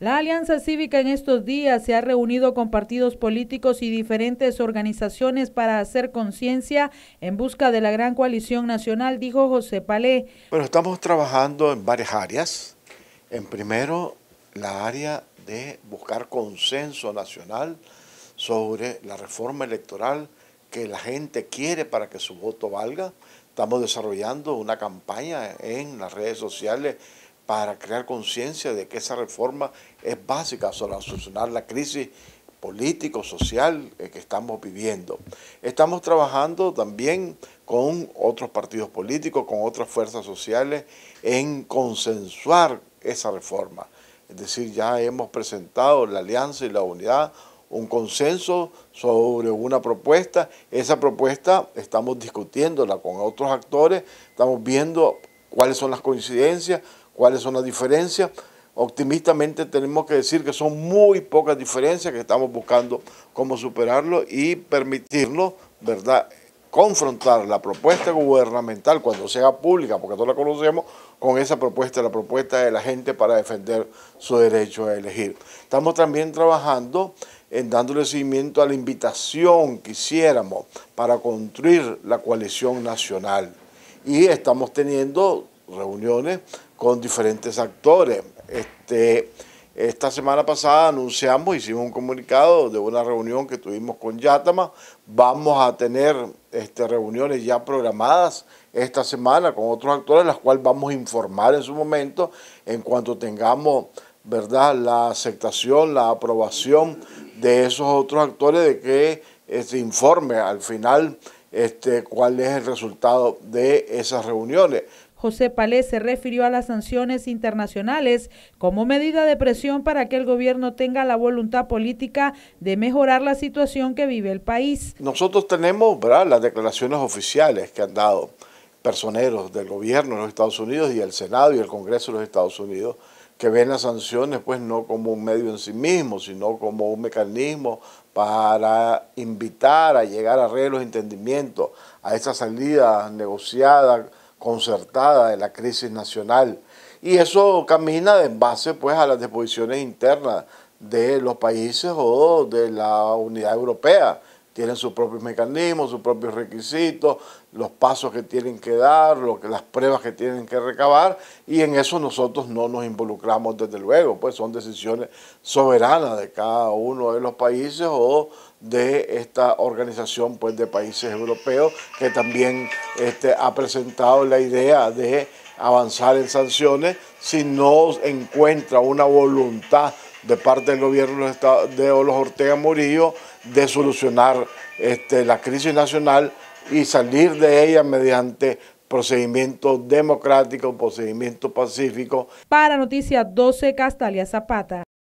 La Alianza Cívica en estos días se ha reunido con partidos políticos y diferentes organizaciones para hacer conciencia en busca de la gran coalición nacional, dijo José Palé. Bueno, estamos trabajando en varias áreas. En primero, la área de buscar consenso nacional sobre la reforma electoral que la gente quiere para que su voto valga. Estamos desarrollando una campaña en las redes sociales para crear conciencia de que esa reforma es básica para solucionar la crisis político, social eh, que estamos viviendo. Estamos trabajando también con otros partidos políticos, con otras fuerzas sociales, en consensuar esa reforma. Es decir, ya hemos presentado la alianza y la unidad, un consenso sobre una propuesta. Esa propuesta estamos discutiéndola con otros actores, estamos viendo cuáles son las coincidencias, cuáles son las diferencias. Optimistamente tenemos que decir que son muy pocas diferencias que estamos buscando cómo superarlo y permitirlo, ¿verdad? Confrontar la propuesta gubernamental cuando sea pública, porque todos la conocemos, con esa propuesta, la propuesta de la gente para defender su derecho a elegir. Estamos también trabajando en dándole seguimiento a la invitación que hiciéramos para construir la coalición nacional. Y estamos teniendo reuniones con diferentes actores. Este, esta semana pasada anunciamos, hicimos un comunicado de una reunión que tuvimos con Yatama. Vamos a tener este, reuniones ya programadas esta semana con otros actores, las cuales vamos a informar en su momento en cuanto tengamos verdad la aceptación, la aprobación de esos otros actores de que se este, informe al final este, cuál es el resultado de esas reuniones. José Palé se refirió a las sanciones internacionales como medida de presión para que el gobierno tenga la voluntad política de mejorar la situación que vive el país. Nosotros tenemos las declaraciones oficiales que han dado personeros del gobierno de los Estados Unidos y el Senado y el Congreso de los Estados Unidos que ven las sanciones pues no como un medio en sí mismo, sino como un mecanismo para invitar a llegar a arreglos, entendimientos, a esa salida negociada concertada de la crisis nacional. Y eso camina en base pues, a las disposiciones internas de los países o de la unidad europea tienen sus propios mecanismos, sus propios requisitos, los pasos que tienen que dar, lo que, las pruebas que tienen que recabar, y en eso nosotros no nos involucramos desde luego, pues son decisiones soberanas de cada uno de los países o de esta organización pues, de países europeos que también este, ha presentado la idea de avanzar en sanciones si no encuentra una voluntad de parte del gobierno de Olof Ortega Murillo de solucionar este, la crisis nacional y salir de ella mediante procedimientos democráticos, procedimientos pacíficos. Para Noticias 12, Castalia Zapata.